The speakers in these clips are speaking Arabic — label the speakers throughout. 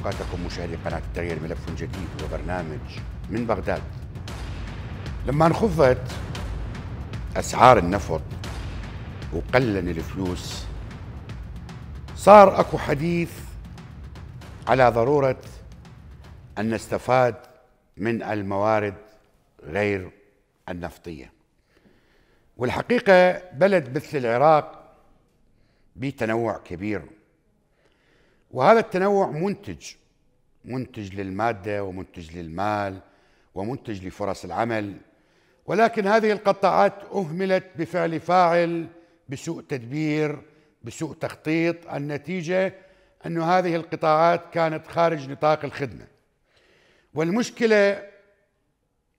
Speaker 1: أوقاتكم مشاهدي قناة التغيير ملف جديد وبرنامج من بغداد لما انخفضت أسعار النفط وقلن الفلوس صار أكو حديث على ضرورة أن نستفاد من الموارد غير النفطية والحقيقة بلد مثل العراق بتنوع كبير وهذا التنوع منتج منتج للماده ومنتج للمال ومنتج لفرص العمل ولكن هذه القطاعات اهملت بفعل فاعل بسوء تدبير بسوء تخطيط النتيجه أن هذه القطاعات كانت خارج نطاق الخدمه والمشكله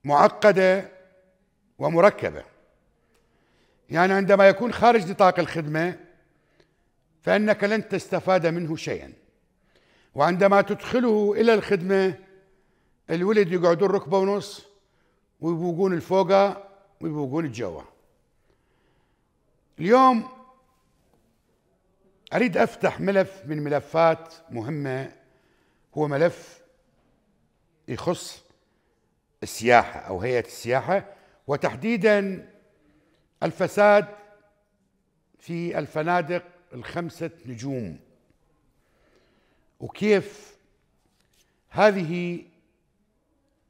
Speaker 1: معقده ومركبه يعني عندما يكون خارج نطاق الخدمه فانك لن تستفاد منه شيئا وعندما تدخله الى الخدمه الولد يقعدون ركبه ونص ويبوقون الفوقه ويبوقون الجوة اليوم اريد افتح ملف من ملفات مهمه هو ملف يخص السياحه او هيئه السياحه وتحديدا الفساد في الفنادق الخمسه نجوم وكيف هذه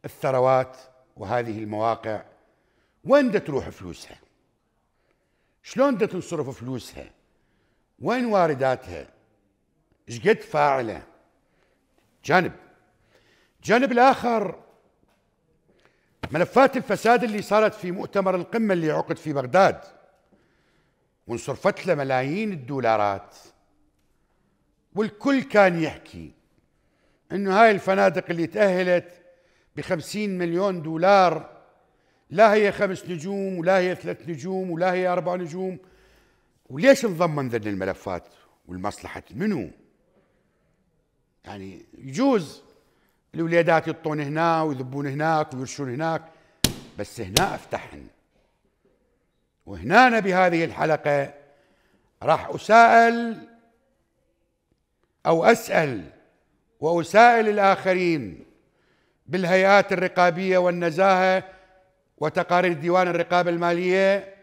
Speaker 1: الثروات وهذه المواقع وين دا تروح فلوسها شلون دا تنصرف فلوسها وين وارداتها شقد فاعله جانب جانب الاخر ملفات الفساد اللي صارت في مؤتمر القمه اللي عقد في بغداد وانصرفت له ملايين الدولارات والكل كان يحكي انه هاي الفنادق اللي تأهلت بخمسين مليون دولار لا هي خمس نجوم ولا هي ثلاث نجوم ولا هي أربع نجوم وليش نضمن ذن الملفات والمصلحة منو يعني يجوز الوليدات يطون هنا ويذبون هناك ويرشون هناك بس هنا افتحن وهنا بهذه الحلقة راح أسائل أو أسأل وأسائل الآخرين بالهيئات الرقابية والنزاهة وتقارير ديوان الرقابة المالية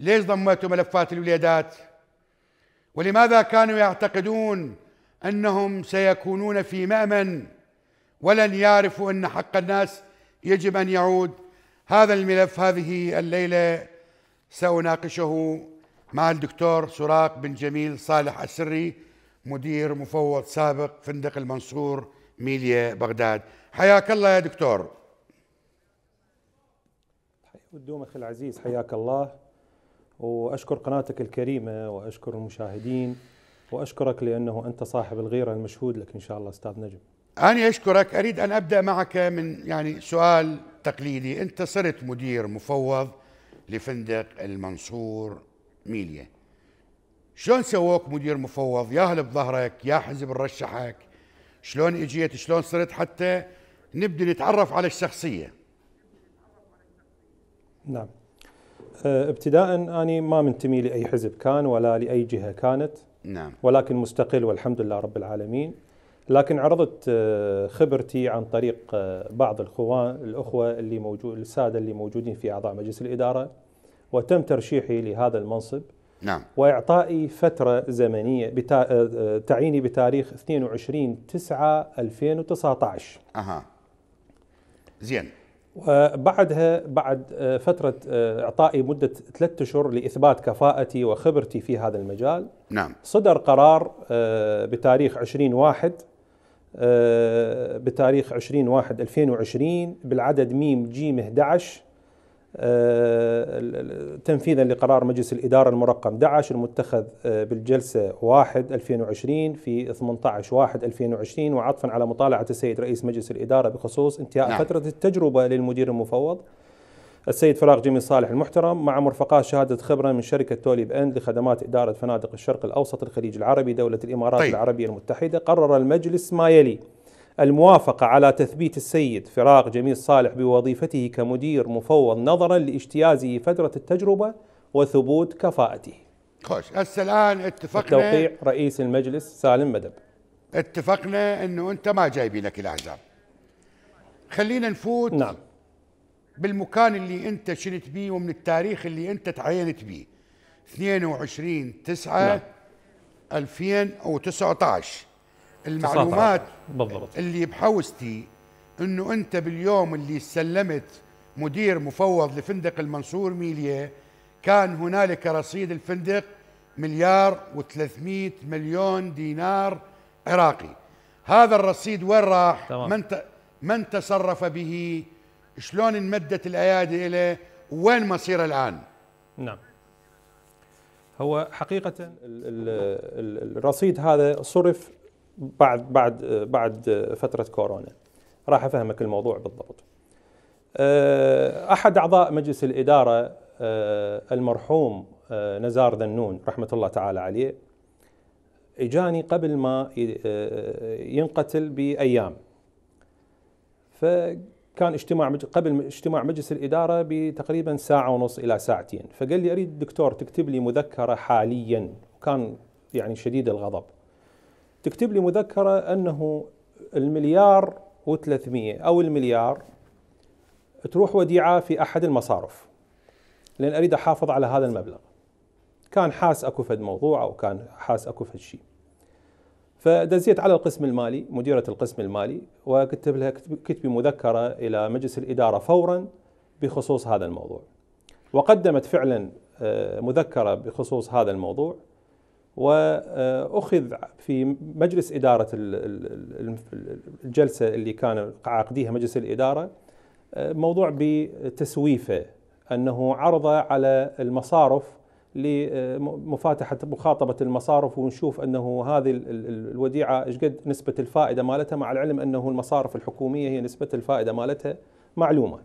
Speaker 1: ليش ضمتوا ملفات الوليدات ولماذا كانوا يعتقدون أنهم سيكونون في مأمن ولن يعرفوا أن حق الناس يجب أن يعود هذا الملف هذه الليلة سأناقشه مع الدكتور سراق بن جميل صالح السري مدير مفوض سابق فندق المنصور ميليا بغداد حياك الله يا دكتور ودوم اخي
Speaker 2: العزيز حياك الله واشكر قناتك الكريمه واشكر المشاهدين
Speaker 1: واشكرك لانه انت صاحب الغيره المشهود لك ان شاء الله استاذ نجم. انا اشكرك اريد ان ابدا معك من يعني سؤال تقليدي انت صرت مدير مفوض لفندق المنصور ميليا. شلون سووك مدير مفوض يا اهل بظهرك يا حزب رشحك شلون اجيت شلون صرت حتى نبدا نتعرف على الشخصيه نعم
Speaker 2: آه، ابتداء اني ما منتمي لاي حزب كان ولا لاي جهه كانت نعم ولكن مستقل والحمد لله رب العالمين لكن عرضت آه، خبرتي عن طريق آه، بعض الاخوان الاخوه اللي موجود الساده اللي موجودين في اعضاء مجلس الاداره وتم ترشيحي لهذا المنصب نعم وإعطائي فترة زمنية بتا... آه، آه، تعييني بتاريخ 22 9 2019
Speaker 1: أها زين
Speaker 2: وبعدها بعد آه، فترة إعطائي مدة ثلاثة أشهر لإثبات كفاءتي وخبرتي في هذا المجال نعم صدر قرار بتاريخ 20 واحد بتاريخ 20 واحد 2020 بالعدد ميم جيم 11 آه، تنفيذا لقرار مجلس الإدارة المرقم 11 المتخذ آه، بالجلسة 1 2020 في 18 1 2020 وعطفا على مطالعة السيد رئيس مجلس الإدارة بخصوص انتهاء نعم. فترة التجربة للمدير المفوض السيد فراغ جميل صالح المحترم مع مرفقات شهادة خبرة من شركة تولي بأند لخدمات إدارة فنادق الشرق الأوسط الخليج العربي دولة الإمارات طيب. العربية المتحدة قرر المجلس ما يلي الموافقة على تثبيت السيد فراق جميل صالح بوظيفته كمدير مفوض نظرا لاجتيازه فترة التجربة وثبوت كفاءته خوش
Speaker 1: هسه الآن اتفقنا توقيع رئيس المجلس سالم مدب اتفقنا أنه أنت ما جايبينك الأحزاب خلينا نفوت نعم بالمكان اللي أنت شنت بيه ومن التاريخ اللي أنت تعينت بيه 22 9 نعم. 2019 المعلومات بالضبط اللي بحوزتي انه انت باليوم اللي سلمت مدير مفوض لفندق المنصور ميليا كان هنالك رصيد الفندق مليار و300 مليون دينار عراقي هذا الرصيد وين راح تمام. من من تصرف به شلون انمدت الايادي اليه وين مصيره الان
Speaker 2: نعم هو حقيقة الرصيد هذا صرف بعد بعد بعد فتره كورونا راح افهمك الموضوع بالضبط آه، احد اعضاء مجلس الاداره آه، المرحوم آه، نزار ذنون رحمه الله تعالى عليه اجاني قبل ما ينقتل بايام فكان اجتماع قبل اجتماع مجلس الاداره بتقريبا ساعه ونص الى ساعتين فقال لي اريد دكتور تكتب لي مذكره حاليا كان يعني شديد الغضب تكتب لي مذكرة أنه المليار و300 أو المليار تروح وديعة في أحد المصارف لأن أريد أحافظ على هذا المبلغ كان حاس أكو فد موضوع أو كان حاس أكو فد شيء فدزيت على القسم المالي مديرة القسم المالي وكتب لها كتبي مذكرة إلى مجلس الإدارة فورا بخصوص هذا الموضوع وقدمت فعلا آه، مذكرة بخصوص هذا الموضوع واخذ في مجلس اداره الجلسه اللي كان عقديها مجلس الاداره موضوع بتسويفه انه عرض على المصارف لمفاتحه مخاطبه المصارف ونشوف انه هذه الوديعه ايش قد نسبه الفائده مالتها مع العلم انه المصارف الحكوميه هي نسبه الفائده مالتها معلومه.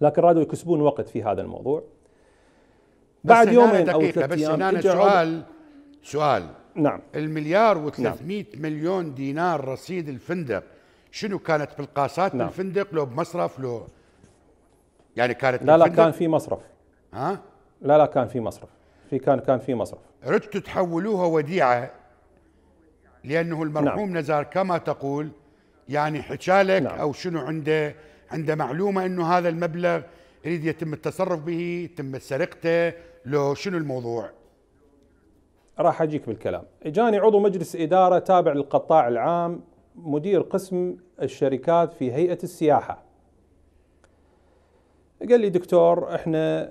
Speaker 2: لكن رادوا يكسبون وقت في هذا الموضوع.
Speaker 1: بعد يومين او ثلاث ايام بس هنا سؤال سؤال نعم المليار و300 نعم. مليون دينار رصيد الفندق شنو كانت بالقاصات نعم. الفندق لو بمصرف لو يعني كانت لا لا كان في مصرف ها لا لا كان في مصرف في كان كان في مصرف ردتوا تحولوها وديعه لانه المرحوم نعم. نزار كما تقول يعني حكالك نعم. او شنو عنده عنده معلومه انه هذا المبلغ يريد يتم التصرف به تم سرقته لو شنو الموضوع راح اجيك بالكلام.
Speaker 2: اجاني عضو مجلس اداره تابع للقطاع العام مدير قسم الشركات في هيئه السياحه. قال لي دكتور احنا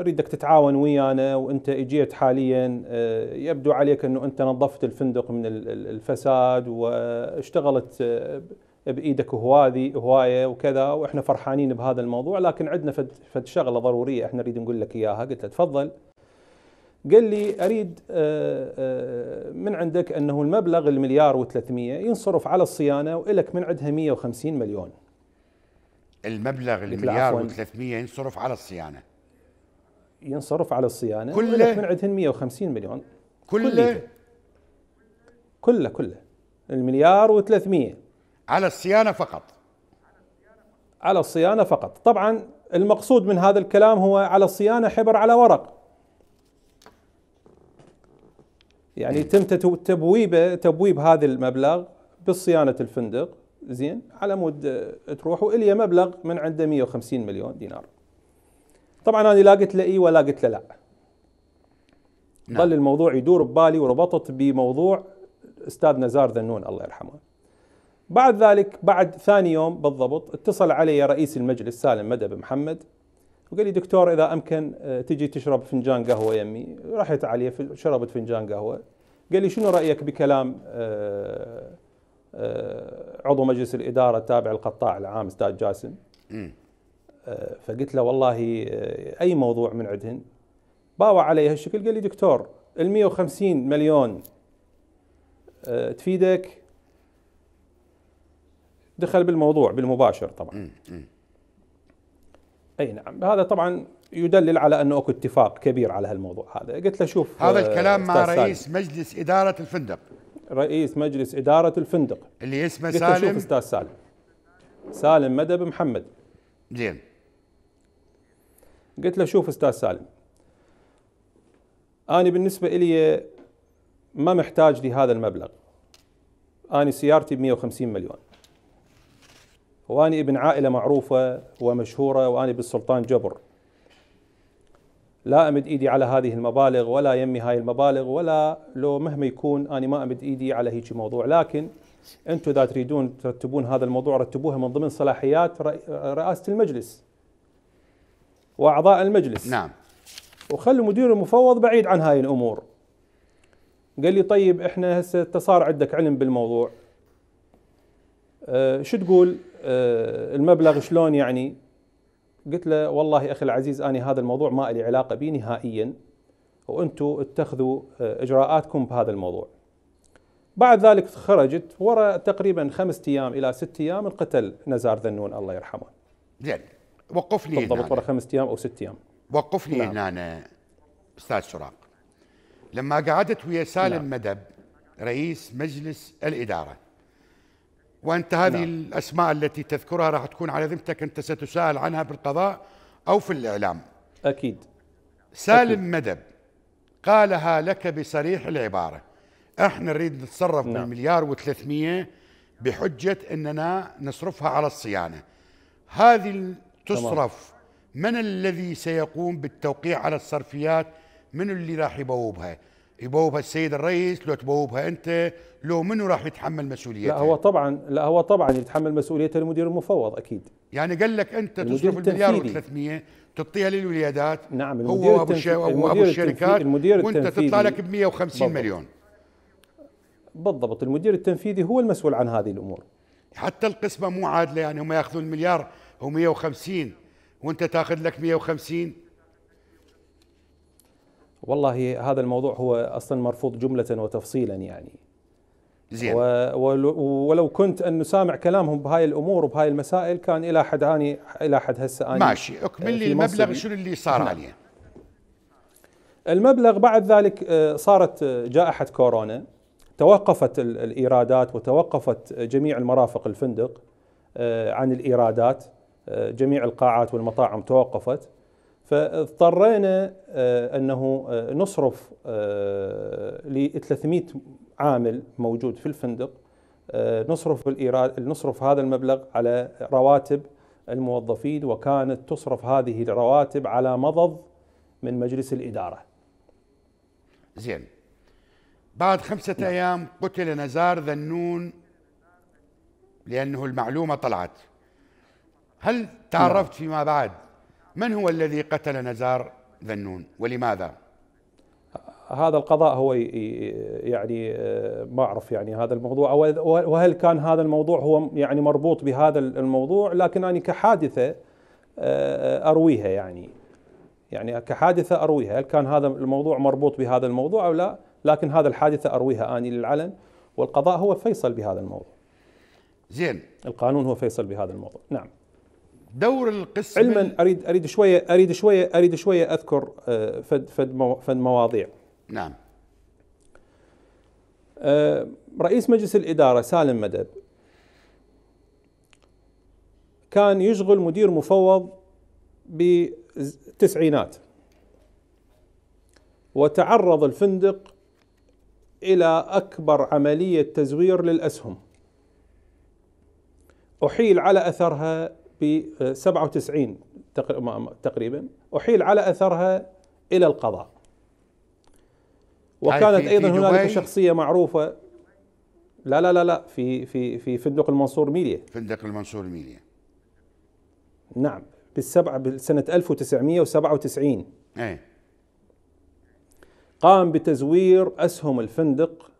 Speaker 2: نريدك آه، تتعاون ويانا وانت اجيت حاليا آه، يبدو عليك انه انت نظفت الفندق من الفساد واشتغلت آه، بايدك هواذي هوايه وكذا واحنا فرحانين بهذا الموضوع لكن عندنا فد شغله ضروريه احنا نريد نقول لك اياها قلت له تفضل قال لي اريد آه، آه، من عندك انه المبلغ المليار و300 ينصرف على الصيانه والك من عندها 150
Speaker 1: مليون المبلغ المليار و300 ينصرف على الصيانه
Speaker 2: ينصرف على الصيانه كله من عندها 150 مليون كله كله كله المليار و300 على الصيانه فقط على الصيانه فقط طبعا المقصود من هذا الكلام هو على الصيانه حبر على ورق يعني إيه. تم تبويبه تبويب هذا المبلغ بصيانه الفندق زين على مود آه، تروح والي مبلغ من عنده 150 مليون دينار طبعا انا لا قلت له اي ولا قلت له لا نعم. ظل الموضوع يدور ببالي وربطت بموضوع استاذ نزار ذنون الله يرحمه بعد ذلك بعد ثاني يوم بالضبط اتصل علي رئيس المجلس سالم مدى بن محمد وقال لي دكتور اذا امكن آه، تجي تشرب فنجان قهوه يمي رحت عليه شربت فنجان قهوه قال لي شنو رايك بكلام آه، آه، عضو مجلس الاداره التابع للقطاع العام استاذ جاسم آه، فقلت له والله اي موضوع من عندهن باوع علي هالشكل قال لي دكتور ال 150 مليون تفيدك دخل بالموضوع بالمباشر طبعا اي نعم هذا طبعا يدلل على انه اكو اتفاق كبير على هالموضوع هذا قلت له شوف هذا آه، الكلام مع رئيس
Speaker 1: سالم. مجلس اداره
Speaker 2: الفندق رئيس مجلس اداره الفندق اللي اسمه قلت سالم شوف استاذ سالم سالم مدب محمد زين قلت له شوف استاذ سالم انا بالنسبه لي ما محتاج لهذا المبلغ انا سيارتي ب 150 مليون واني ابن عائله معروفه ومشهوره واني بالسلطان جبر لا امد ايدي على هذه المبالغ ولا يمي هاي المبالغ ولا لو مهما يكون انا ما امد ايدي على هيك موضوع لكن انتم اذا تريدون ترتبون هذا الموضوع رتبوها من ضمن صلاحيات رئاسه المجلس واعضاء المجلس نعم وخلوا مدير المفوض بعيد عن هاي الامور قال لي طيب احنا هسه انت صار عندك علم بالموضوع أه شو تقول أه المبلغ شلون يعني قلت له والله اخي العزيز انا هذا الموضوع ما لي علاقه به نهائيا وانتم اتخذوا اجراءاتكم بهذا الموضوع. بعد ذلك خرجت ورا تقريبا خمسة ايام الى ست ايام انقتل
Speaker 1: نزار ذنون الله يرحمه. زين وقف لي بالضبط ورا خمسة ايام او ست ايام. وقف لي نعم. هنا استاذ سراق. لما قعدت ويا سالم نعم. مدب رئيس مجلس الاداره وأنت هذه لا. نعم. الأسماء التي تذكرها راح تكون على ذمتك أنت ستساءل عنها بالقضاء أو في الإعلام أكيد سالم أكيد. مدب قالها لك بصريح العبارة احنا نريد نتصرف نعم. بالمليار و300 بحجة أننا نصرفها على الصيانة هذه تصرف من الذي سيقوم بالتوقيع على الصرفيات من اللي راح يبوبها يبوبها السيد الرئيس لو تبوبها انت لو منو راح يتحمل مسؤوليتها لا هو طبعا لا هو طبعا يتحمل مسؤوليته المدير المفوض اكيد يعني قال لك انت تصرف المليار و300 تعطيها للوليادات نعم المدير هو التنفي... ابو المدير ابو الشركات المدير وانت تطلع لك ب 150 بالضبط. مليون بالضبط المدير التنفيذي هو المسؤول عن هذه الامور حتى القسمه مو عادله يعني هم ياخذون مليار و150 وانت تاخذ لك 150 والله هذا الموضوع هو اصلا مرفوض جمله وتفصيلا
Speaker 2: يعني زين ولو كنت ان سامع كلامهم بهاي الامور وبهاي المسائل كان الى حد اني الى حد هسه اني ماشي اكمل لي المبلغ شنو اللي صار نعم. عليه المبلغ بعد ذلك آه، صارت آه، جائحه كورونا توقفت الايرادات وتوقفت جميع المرافق الفندق آه، عن الايرادات جميع القاعات والمطاعم توقفت فاضطرينا آه، انه آه، نصرف آه، ل 300 عامل موجود في الفندق نصرف بالايراد نصرف هذا المبلغ على رواتب الموظفين وكانت تصرف هذه الرواتب على مضض
Speaker 1: من مجلس الاداره. زين. بعد خمسة نعم. أيام قتل نزار ذنون لأنه المعلومة طلعت هل تعرفت نعم. فيما بعد من هو الذي قتل نزار ذنون ولماذا؟ هذا القضاء هو يعني
Speaker 2: آه، ما اعرف يعني هذا الموضوع وهل كان هذا الموضوع هو يعني مربوط بهذا الموضوع لكن انا كحادثه آه، ارويها يعني يعني كحادثه ارويها هل كان هذا الموضوع مربوط بهذا الموضوع او لا لكن هذا الحادثه ارويها اني للعلن والقضاء هو فيصل بهذا الموضوع زين القانون هو فيصل بهذا الموضوع نعم دور القسم علما اريد اريد شويه اريد شويه اريد شويه اذكر آه، فد فد فد مواضيع نعم آه، رئيس مجلس الاداره سالم مدب كان يشغل مدير مفوض بالتسعينات وتعرض الفندق الى اكبر عمليه تزوير للاسهم احيل على اثرها ب 97 تقريبا أحيل على أثرها إلى القضاء وكانت أيضا هنالك شخصية معروفة لا لا لا لا في في في فندق المنصور ميليا فندق المنصور ميليا نعم بالسبعة بسنة 1997 ايه قام بتزوير أسهم الفندق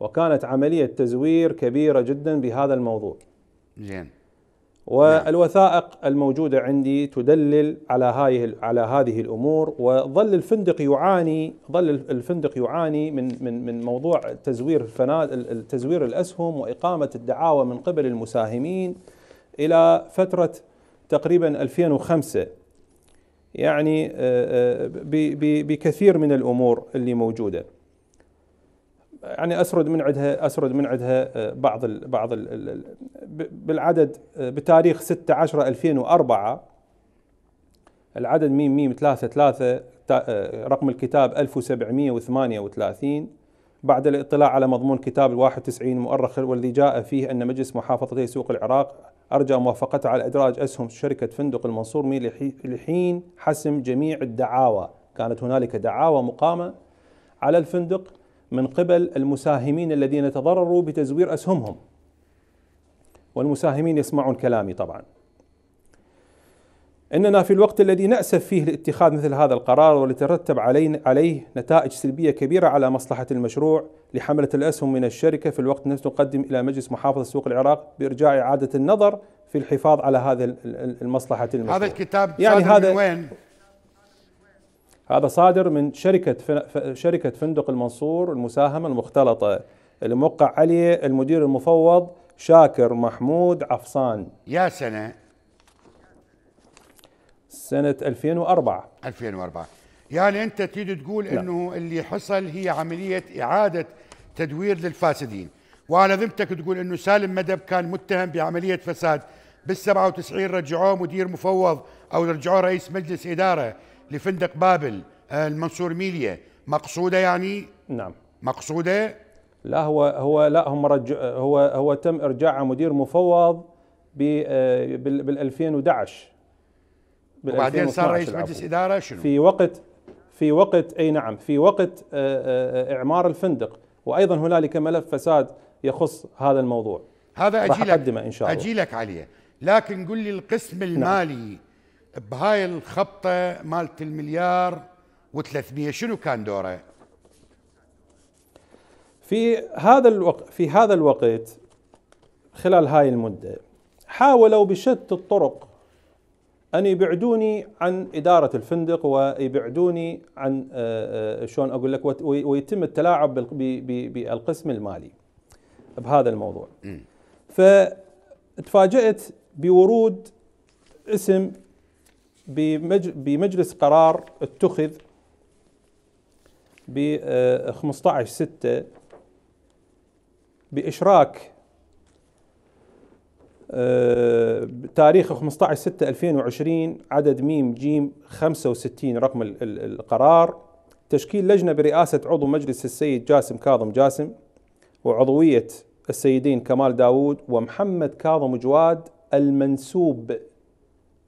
Speaker 2: وكانت عملية تزوير كبيرة جدا بهذا الموضوع زين نعم. والوثائق الموجودة عندي تدلل على هذه على هذه الأمور وظل الفندق يعاني ظل الفندق يعاني من من من موضوع تزوير الفنادق تزوير الأسهم وإقامة الدعاوى من قبل المساهمين إلى فترة تقريبا 2005 يعني آه، آه، بكثير من الأمور اللي موجودة يعني اسرد من عندها اسرد من عندها آه، بعض بعض بالعدد آه، بتاريخ 6 10 2004 العدد ميم ميم 3 3 آه، رقم الكتاب 1738 بعد الاطلاع على مضمون كتاب ال 91 مؤرخ والذي جاء فيه أن مجلس محافظة سوق العراق أرجى موافقته على إدراج أسهم شركة فندق المنصور ميل لحين حسم جميع الدعاوى كانت هنالك دعاوى مقامة على الفندق من قبل المساهمين الذين تضرروا بتزوير أسهمهم والمساهمين يسمعون كلامي طبعا اننا في الوقت الذي ناسف فيه لاتخاذ مثل هذا القرار ولترتب عليه نتائج سلبيه كبيره على مصلحه المشروع لحمله الاسهم من الشركه في الوقت نفسه نقدم الى مجلس محافظه سوق العراق بارجاع اعاده النظر في الحفاظ على هذا المصلحه المشروع هذا
Speaker 1: الكتاب يعني هذا من
Speaker 2: وين؟ هذا صادر من شركة شركة فندق المنصور المساهمة المختلطة الموقع عليه المدير المفوض شاكر محمود
Speaker 1: عفصان يا سنة سنة 2004 2004 يعني أنت تريد تقول نعم. أنه اللي حصل هي عملية إعادة تدوير للفاسدين وعلى ذمتك تقول أنه سالم مدب كان متهم بعملية فساد بال 97 رجعوه مدير مفوض أو رجعوه رئيس مجلس إدارة لفندق بابل آه، المنصور ميليا مقصودة يعني؟ نعم
Speaker 2: مقصودة لا هو هو لا هم رج هو هو تم ارجاعه مدير مفوض آه، بال 2011 وبعدين صار رئيس مجلس اداره شنو؟ في وقت في وقت اي نعم في وقت آه، آه، اعمار الفندق وايضا هنالك ملف فساد يخص هذا الموضوع هذا اجيلك اقدمه ان شاء الله اجيلك
Speaker 1: عليه لكن قل لي القسم نعم. المالي نعم. بهاي الخبطه مالت المليار و300 شنو كان دوره؟ في هذا الوقت في هذا الوقت خلال هاي المدة
Speaker 2: حاولوا بشتى الطرق أن يبعدوني عن إدارة الفندق ويبعدوني عن آه، آه، شلون أقول لك ويتم التلاعب بالقسم المالي بهذا الموضوع فتفاجأت بورود اسم بمجلس قرار اتخذ ب 15 آه، 6 بإشراك آه، تاريخ 15 6 2020 عدد ميم جيم 65 رقم القرار تشكيل لجنة برئاسة عضو مجلس السيد جاسم كاظم جاسم وعضوية السيدين كمال داوود ومحمد كاظم جواد المنسوب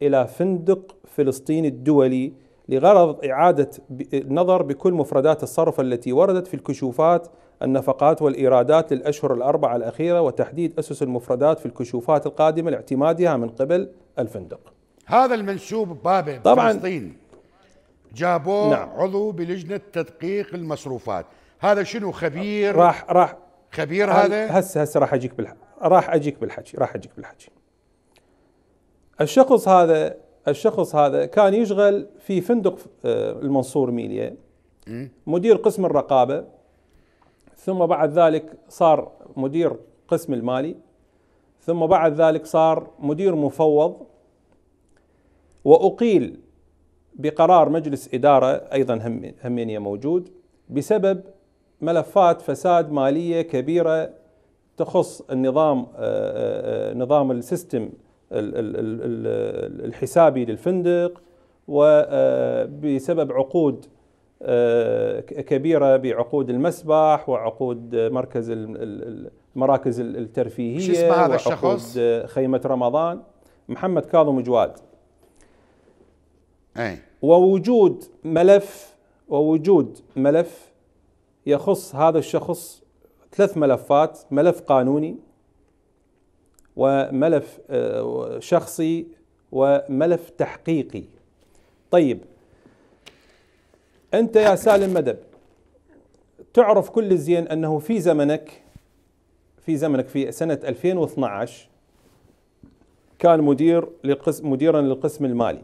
Speaker 2: إلى فندق فلسطين الدولي لغرض إعادة النظر بكل مفردات الصرف التي وردت في الكشوفات النفقات والإيرادات للأشهر الأربعة الأخيرة وتحديد أسس المفردات في الكشوفات القادمة
Speaker 1: لاعتمادها من قبل الفندق هذا المنسوب بابل طبعا فلسطين جابوه نعم. عضو بلجنة تدقيق المصروفات هذا شنو خبير راح راح خبير هذا هسه هسه راح اجيك بالح... راح اجيك بالحكي راح اجيك بالحكي
Speaker 2: الشخص هذا الشخص هذا كان يشغل في فندق آه، المنصور ميليا مدير قسم الرقابه ثم بعد ذلك صار مدير قسم المالي ثم بعد ذلك صار مدير مفوض وأقيل بقرار مجلس إدارة أيضا همينية موجود بسبب ملفات فساد مالية كبيرة تخص النظام آه، آه، آه، نظام السيستم الحسابي للفندق وبسبب عقود آه، كبيرة بعقود المسبح وعقود مركز المراكز الترفيهية وعقود خيمة رمضان محمد كاظم جواد أي. ووجود ملف ووجود ملف يخص هذا الشخص ثلاث ملفات ملف قانوني وملف آه، شخصي وملف تحقيقي طيب أنت يا سالم مدب تعرف كل الزين أنه في زمنك في زمنك في سنة 2012 كان مدير لقسم مديرا للقسم المالي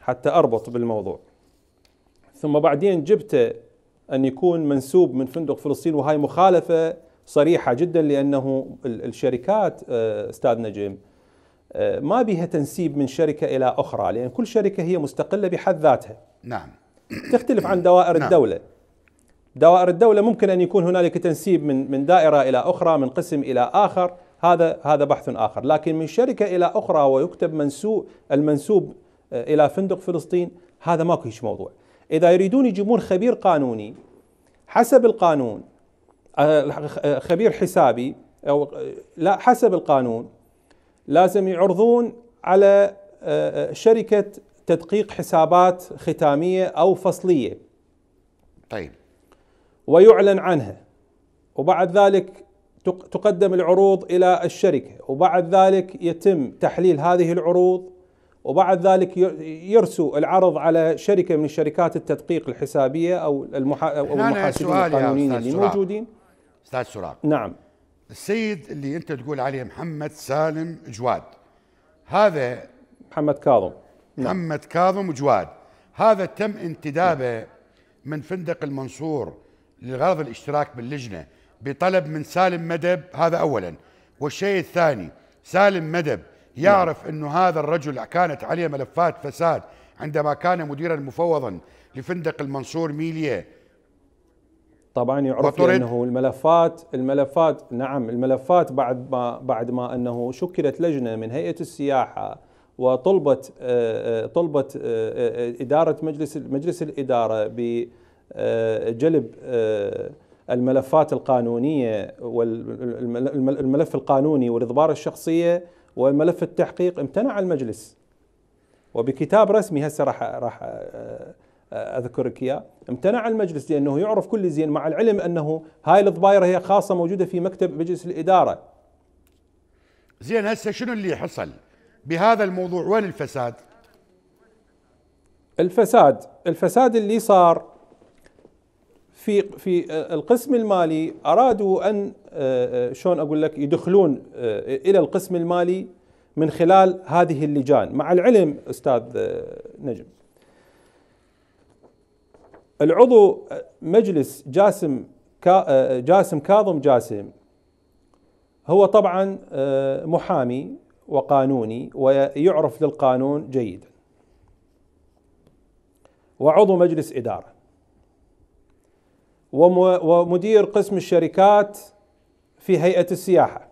Speaker 2: حتى أربط بالموضوع ثم بعدين جبته أن يكون منسوب من فندق فلسطين وهاي مخالفة صريحة جدا لأنه الشركات آه، أستاذ نجم آه، ما بها تنسيب من شركة إلى أخرى لأن كل شركة هي مستقلة بحد ذاتها نعم تختلف عن دوائر نعم. الدولة دوائر الدولة ممكن أن يكون هنالك تنسيب من من دائرة إلى أخرى من قسم إلى آخر هذا هذا بحث آخر لكن من شركة إلى أخرى ويكتب منسوء المنسوب آه، إلى فندق فلسطين هذا ماكو هيش موضوع إذا يريدون يجيبون خبير قانوني حسب القانون آه، خبير حسابي أو آه، لا حسب القانون لازم يعرضون على شركة تدقيق حسابات ختاميه او فصليه. طيب. ويعلن عنها وبعد ذلك تقدم العروض الى الشركه وبعد ذلك يتم تحليل هذه العروض وبعد ذلك يرسو العرض على شركه من الشركات التدقيق الحسابيه او المحا... او المحاسبين القانونيين اللي موجودين
Speaker 1: استاذ سراق نعم السيد اللي انت تقول عليه محمد سالم جواد هذا محمد كاظم نعم. محمد كاظم وجواد هذا تم انتدابه نعم. من فندق المنصور لغرض الاشتراك باللجنة بطلب من سالم مدب هذا أولا والشيء الثاني سالم مدب يعرف نعم. أنه هذا الرجل كانت عليه ملفات فساد عندما كان مديرا مفوضا لفندق المنصور ميليا
Speaker 2: طبعا يعرف انه الملفات الملفات نعم الملفات بعد ما بعد ما انه شكلت لجنه من هيئه السياحه وطلبت آه، آه، طلبت آه، اداره مجلس مجلس الاداره بجلب الملفات القانونيه والملف القانوني والاضبار الشخصيه والملف التحقيق امتنع المجلس وبكتاب رسمي هسه راح راح اذكرك اياه امتنع المجلس لانه يعرف كل زين مع العلم انه هاي الضبايره هي خاصه موجوده في مكتب مجلس الاداره زين هسه شنو اللي حصل؟ بهذا الموضوع وين الفساد الفساد الفساد اللي صار في في القسم المالي ارادوا ان آه، آه، شلون اقول لك يدخلون آه، الى القسم المالي من خلال هذه اللجان مع العلم استاذ نجم العضو مجلس جاسم جاسم كاظم جاسم هو طبعا محامي وقانوني ويعرف للقانون جيدا وعضو مجلس إدارة ومدير قسم الشركات في هيئة السياحة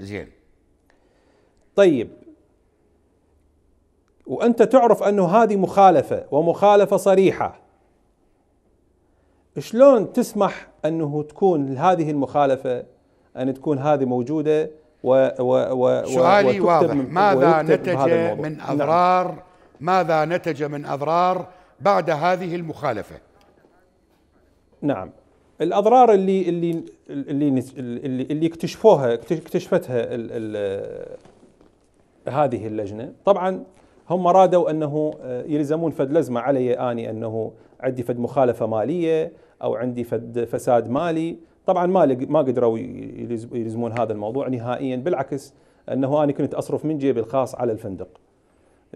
Speaker 2: زين طيب وأنت تعرف أنه هذه مخالفة ومخالفة صريحة شلون تسمح أنه تكون هذه المخالفة أن تكون هذه موجودة و و و سؤالي واضح ماذا نتج من نعم. أضرار
Speaker 1: نعم. ماذا نتج من أضرار بعد هذه المخالفة
Speaker 2: نعم الاضرار اللي اللي اللي اللي, اللي اكتشفوها اكتشفتها الـ الـ هذه اللجنه طبعا هم رادوا انه آه، يلزمون فد لزمه علي اني انه عندي فد مخالفه ماليه او عندي فد فساد مالي طبعا ما ما قدروا يلزمون هذا الموضوع نهائيا بالعكس انه انا كنت اصرف من جيبي الخاص على الفندق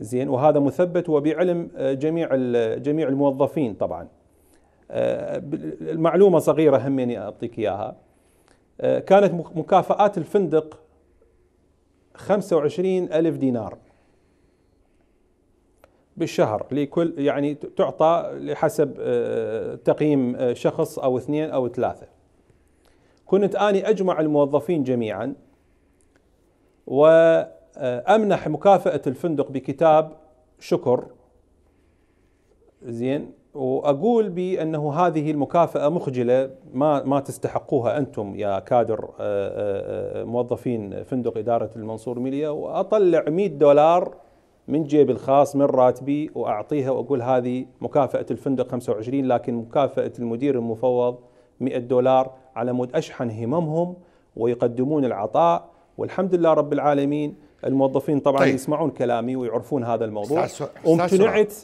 Speaker 2: زين وهذا مثبت وبعلم آه، جميع جميع الموظفين طبعا آه، المعلومه صغيره هميني اعطيك اياها آه، كانت مكافآت الفندق 25 ألف دينار بالشهر لكل يعني تعطى لحسب تقييم شخص أو اثنين أو ثلاثة كنت اني اجمع الموظفين جميعا وامنح مكافاه الفندق بكتاب شكر زين واقول بانه هذه المكافاه مخجله ما ما تستحقوها انتم يا كادر آه، آه، آه، موظفين فندق اداره المنصور ميليا واطلع 100 دولار من جيبي الخاص من راتبي واعطيها واقول هذه مكافاه الفندق 25 لكن مكافاه المدير المفوض 100 دولار على مود أشحن هممهم ويقدمون العطاء والحمد لله رب العالمين الموظفين طبعا طيب. يسمعون كلامي ويعرفون هذا الموضوع امتنعت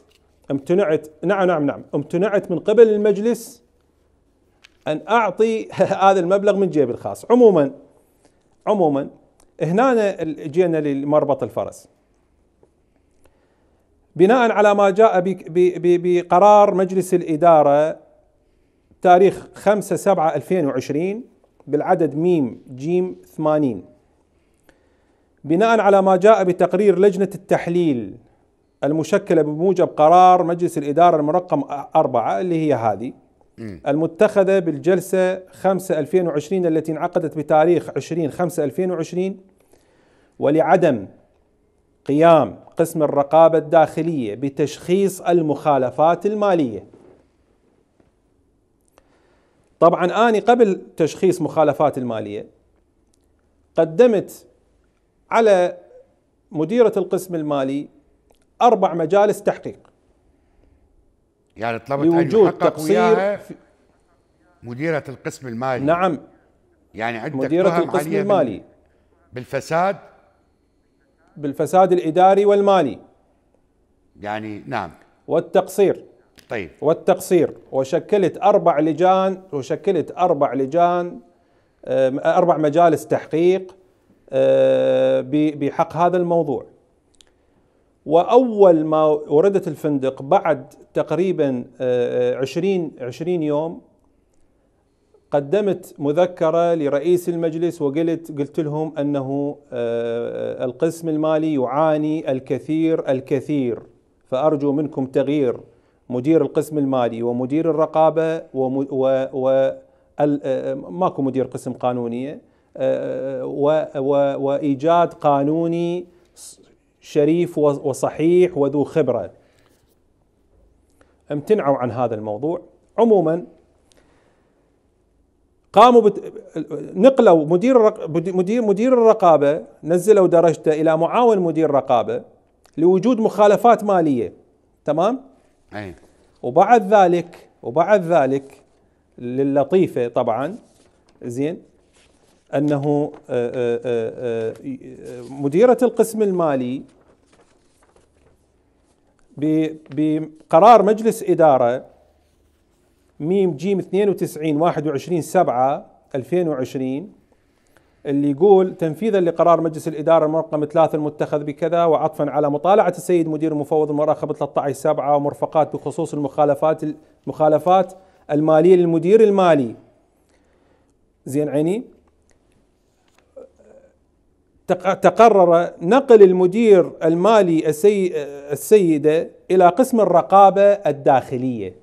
Speaker 2: امتنعت نعم نعم نعم امتنعت من قبل المجلس ان اعطي هذا المبلغ من جيبي الخاص عموما عموما هنا جينا لمربط الفرس بناء على ما جاء بقرار مجلس الاداره تاريخ 5 7 2020 بالعدد ميم جيم 80 بناء على ما جاء بتقرير لجنة التحليل المشكلة بموجب قرار مجلس الإدارة المرقم أربعة اللي هي هذه المتخذة بالجلسة 5 2020 التي انعقدت بتاريخ 20 5 2020 ولعدم قيام قسم الرقابة الداخلية بتشخيص المخالفات المالية طبعا أنا قبل تشخيص مخالفات المالية قدمت على مديرة القسم المالي أربع مجالس تحقيق
Speaker 1: يعني طلبت أن يحقق وياها مديرة القسم المالي نعم يعني عندك مديرة القسم المالي بالفساد
Speaker 2: بالفساد الإداري والمالي يعني نعم والتقصير طيب والتقصير وشكلت أربع لجان وشكلت أربع لجان آه، أربع مجالس تحقيق آه، بحق هذا الموضوع وأول ما وردت الفندق بعد تقريبا 20 آه، 20 يوم قدمت مذكرة لرئيس المجلس وقلت قلت لهم أنه القسم المالي يعاني الكثير الكثير فأرجو منكم تغيير مدير القسم المالي ومدير الرقابه و, و, و آه، ماكو مدير قسم قانونيه آه، و, و, وايجاد قانوني شريف وصحيح وذو خبره امتنعوا عن هذا الموضوع عموما قاموا بت... نقلوا مدير الرق... مدير مدير الرقابه نزلوا درجته الى معاون مدير رقابه لوجود مخالفات ماليه تمام أي. وبعد ذلك وبعد ذلك للطيفة طبعا زين أنه آه، آه، آه، مديرة القسم المالي بقرار مجلس إدارة ميم جيم 92 21 7 2020 اللي يقول تنفيذا لقرار مجلس الإدارة المرقم 3 المتخذ بكذا وعطفا على مطالعة السيد مدير المفوض المراقبة 13 7 ومرفقات بخصوص المخالفات المخالفات المالية للمدير المالي زين عيني تقرر نقل المدير المالي السيدة إلى قسم الرقابة الداخلية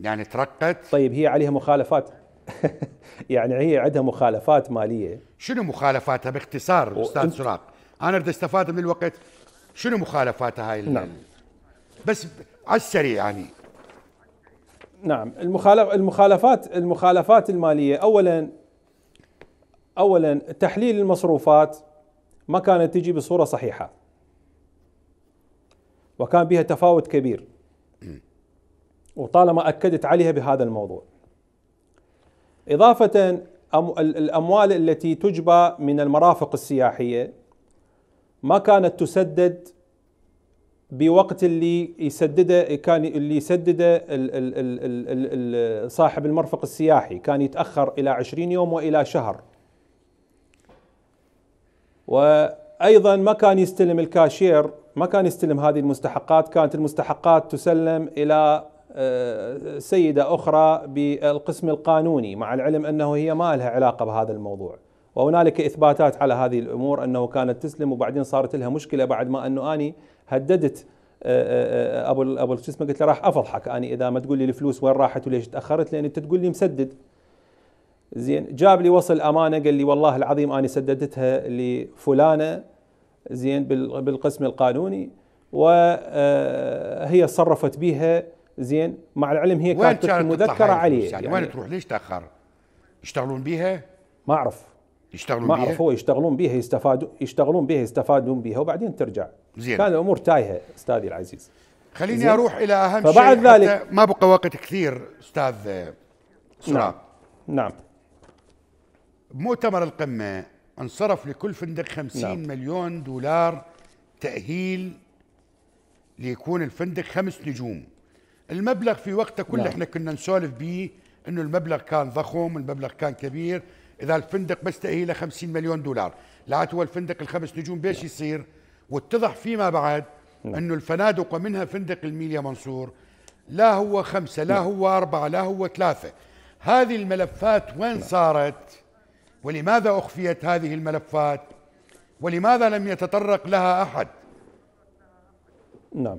Speaker 2: يعني ترقت طيب هي عليها مخالفات
Speaker 1: يعني هي عندها مخالفات ماليه شنو مخالفاتها باختصار و... استاذ سراق انا بدي استفاد من الوقت شنو مخالفاتها هاي اللي... نعم بس على السريع يعني نعم المخالف المخالفات المخالفات
Speaker 2: الماليه اولا اولا تحليل المصروفات ما كانت تجي بصوره صحيحه وكان بها تفاوت كبير وطالما اكدت عليها بهذا الموضوع إضافة الأموال التي تجبى من المرافق السياحية ما كانت تسدد بوقت اللي يسدده كان اللي يسدده صاحب المرفق السياحي كان يتأخر إلى 20 يوم وإلى شهر وأيضا ما كان يستلم الكاشير ما كان يستلم هذه المستحقات كانت المستحقات تسلم إلى سيدة أخرى بالقسم القانوني مع العلم أنه هي ما لها علاقة بهذا الموضوع وهنالك إثباتات على هذه الأمور أنه كانت تسلم وبعدين صارت لها مشكلة بعد ما أنه أني هددت آه، آه، آه، ابو ابو شو اسمه قلت له راح افضحك اني اذا ما تقول لي الفلوس وين راحت وليش تاخرت لان انت تقول لي مسدد زين جاب لي وصل امانه قال لي والله العظيم اني سددتها لفلانه زين بالقسم القانوني وهي صرفت بها زين مع العلم هي كانت مذكره عليه يعني, وين يعني تروح ليش تاخر؟ يشتغلون بها؟ ما اعرف يشتغلون ما اعرف هو يشتغلون بها يستفادوا يشتغلون بها يستفادون بها وبعدين ترجع زين كان الامور تايهه استاذي العزيز خليني زين. اروح الى
Speaker 1: اهم فبعد شيء ذلك ما بقى وقت كثير استاذ سراب نعم نعم بمؤتمر القمه انصرف لكل فندق 50 نعم. مليون دولار تاهيل ليكون الفندق خمس نجوم المبلغ في وقته كله نعم. احنا كنا نسولف به انه المبلغ كان ضخم المبلغ كان كبير اذا الفندق بس تاهيله 50 مليون دولار لا هو الفندق الخمس نجوم بيش نعم. يصير واتضح فيما بعد نعم. انه الفنادق ومنها فندق الميليا منصور لا هو خمسة لا هو أربعة لا هو ثلاثة هذه الملفات وين صارت ولماذا أخفيت هذه الملفات ولماذا لم يتطرق لها أحد نعم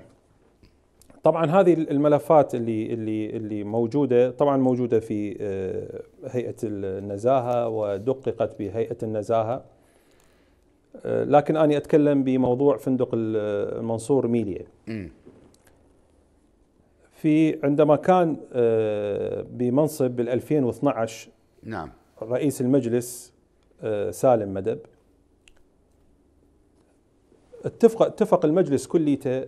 Speaker 1: طبعا
Speaker 2: هذه الملفات اللي اللي اللي موجوده طبعا موجوده في آه، هيئه النزاهه ودققت بهيئه النزاهه آه، لكن انا اتكلم بموضوع فندق المنصور ميليا في عندما كان آه، بمنصب بال 2012 نعم رئيس المجلس سالم مدب اتفق اتفق المجلس كليته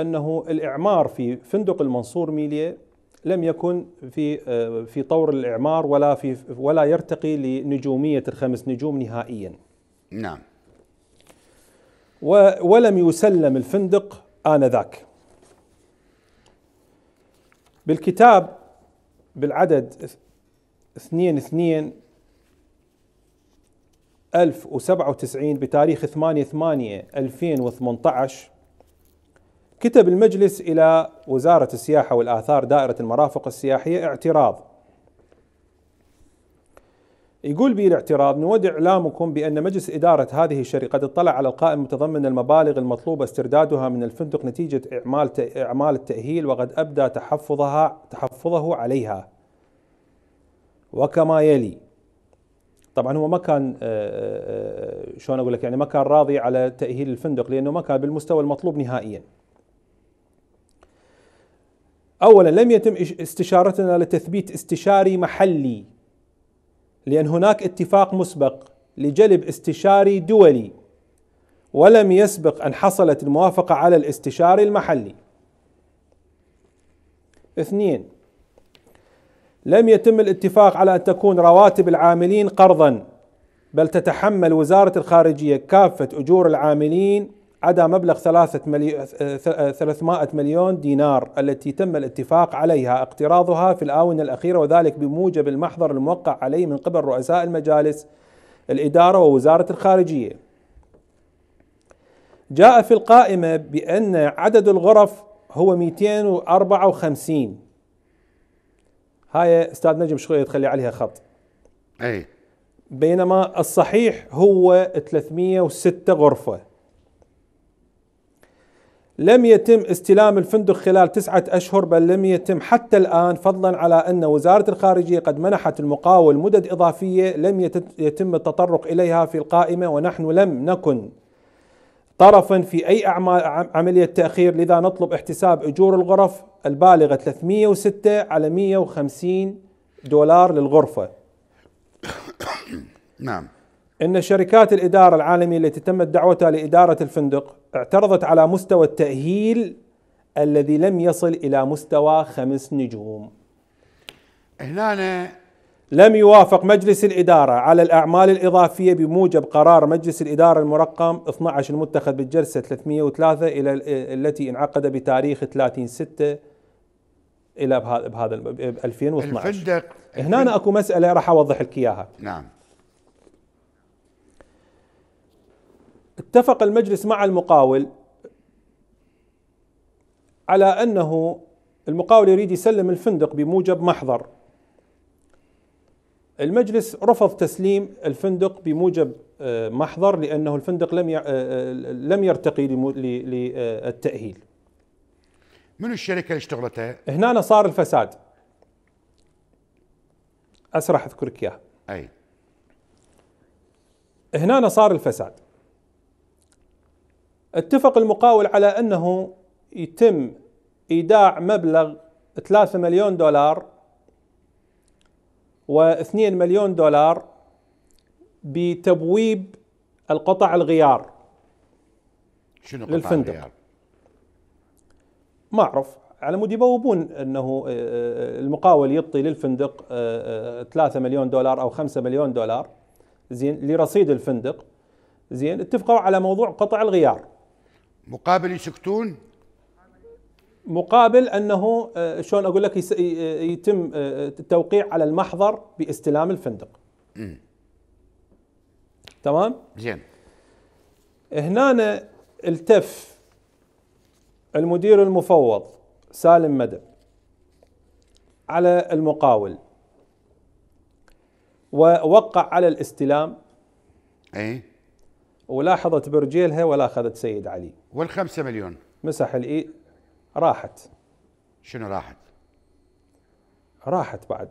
Speaker 2: انه الاعمار في فندق المنصور ميليه لم يكن في آه، في طور الاعمار ولا في ولا يرتقي لنجوميه الخمس نجوم نهائيا. نعم. ولم يسلم الفندق آنذاك بالكتاب بالعدد 2 2 1097 بتاريخ 8 8 2018 كتب المجلس إلى وزارة السياحة والآثار دائرة المرافق السياحية اعتراض يقول به الاعتراض نود إعلامكم بأن مجلس إدارة هذه الشركة قد اطلع على القائمة المتضمن المبالغ المطلوبة استردادها من الفندق نتيجة إعمال إعمال التأهيل وقد أبدى تحفظها تحفظه عليها وكما يلي طبعا هو ما كان آه، آه، آه، شلون اقول لك يعني ما كان راضي على تاهيل الفندق لانه ما كان بالمستوى المطلوب نهائيا اولا لم يتم استشارتنا لتثبيت استشاري محلي لان هناك اتفاق مسبق لجلب استشاري دولي ولم يسبق ان حصلت الموافقه على الاستشاري المحلي. اثنين لم يتم الاتفاق على ان تكون رواتب العاملين قرضا بل تتحمل وزاره الخارجيه كافه اجور العاملين عدا مبلغ 300 آه، آه، مليون دينار التي تم الاتفاق عليها اقتراضها في الآونة الأخيرة وذلك بموجب المحضر الموقع عليه من قبل رؤساء المجالس الإدارة ووزارة الخارجية جاء في القائمة بأن عدد الغرف هو 254 هاي استاذ نجم شوية تخلي عليها خط اي بينما الصحيح هو 306 غرفه لم يتم استلام الفندق خلال تسعة أشهر بل لم يتم حتى الآن فضلا على أن وزارة الخارجية قد منحت المقاول مدد إضافية لم يتم التطرق إليها في القائمة ونحن لم نكن طرفا في أي أعمال عملية تأخير لذا نطلب احتساب أجور الغرف البالغة 306 على 150 دولار للغرفة نعم إن شركات الإدارة العالمية التي تمت دعوتها لإدارة الفندق اعترضت على مستوى التأهيل الذي لم يصل إلى مستوى خمس نجوم هنا لم يوافق مجلس الإدارة على الأعمال الإضافية بموجب قرار مجلس الإدارة المرقم 12 المتخذ بالجلسة 303 إلى التي انعقد بتاريخ 30 6 إلى بهذا 2012 الفندق هنا أكو مسألة راح أوضح لك إياها نعم اتفق المجلس مع المقاول على انه المقاول يريد يسلم الفندق بموجب محضر المجلس رفض تسليم الفندق بموجب آه، محضر لانه الفندق لم آه، آه، لم يرتقي للتاهيل من الشركه اللي اشتغلتها هنا صار الفساد اسرح اذكرك اياه اي هنا صار الفساد اتفق المقاول على أنه يتم إيداع مبلغ 3 مليون دولار و2 مليون دولار بتبويب القطع الغيار شنو قطع للفندق الغيار؟ ما اعرف على مود يبوبون انه آه، آه، المقاول يعطي للفندق 3 آه، مليون دولار او 5 مليون دولار زين لرصيد الفندق زين اتفقوا على موضوع قطع الغيار مقابل يسكتون مقابل انه آه، شلون اقول لك يتم آه، التوقيع على المحضر باستلام الفندق. م. تمام؟ زين. هنا التف المدير المفوض سالم مدى على المقاول ووقع على الاستلام اي ولاحظت برجيلها ولا أخذت سيد علي والخمسة مليون مسح الإي راحت
Speaker 1: شنو راحت؟ راحت بعد